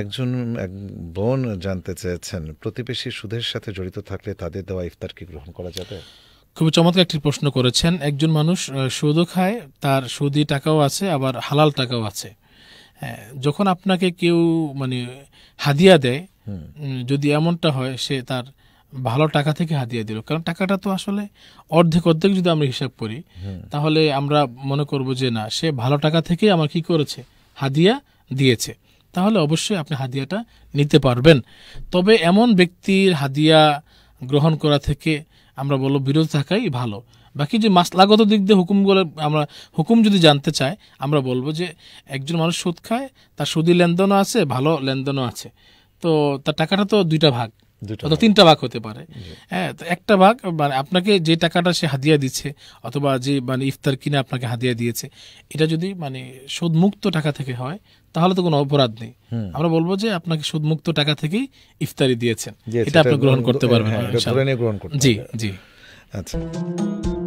একজন এক বোন জানতে চেয়েছেন প্রতিবেশী সুদের সাথে জড়িত থাকলে তাদের দেওয়া ইফতার কি গ্রহণ করা যাবে খুবই চমৎকার একটি প্রশ্ন করেছেন একজন মানুষ সুদও খায় তার সুদি টাকাও আছে আবার হালাল টাকাও আছে হ্যাঁ, যখন আপনাকে কেউ মানে হাদিয়া দেয় যদি এমনটা হয় সে তার ভালো টাকা থেকে হাতিয়ে দিল কারণ টাকাটা তো আসলে অর্ধেক অর্ধেক যদি আমরা হিসাব করি তাহলে আমরা মনে করব যে না সে ভালো টাকা থেকে আমার কি করেছে হাদিয়া দিয়েছে তাহলে অবশ্যই আপনি হাদিয়াটা নিতে পারবেন তবে এমন ব্যক্তির হাদিয়া গ্রহণ করা থেকে আমরা বলব বিরত থাকাই ভালো বাকি যে মাসলাগত দিক দিয়ে হুকুমগুলো আমরা হুকুম যদি জানতে চাই আমরা বলবো যে একজন মানুষ সুদ খায় তার সুদি লেনদেনও আছে ভালো লেনদেনও আছে তো তার টাকাটা তো দুইটা ভাগ অথবা তিনটা ভাগ হতে পারে হ্যাঁ তো একটা ভাগ মানে আপনাকে যে টাকাটা সে হাদিয়া দিচ্ছে অথবা যে মানে ইফতার কিনে আপনাকে হাদিয়া দিয়েছে এটা যদি মানে সুদমুক্ত টাকা থেকে হয় তাহলে তো কোনো অপরাধ নেই আমরা বলবো যে আপনাকে সুদমুক্ত টাকা থেকেই ইফতারি দিয়েছেন এটা আপনি গ্রহণ করতে পারবেন হ্যাঁ, জি জি আচ্ছা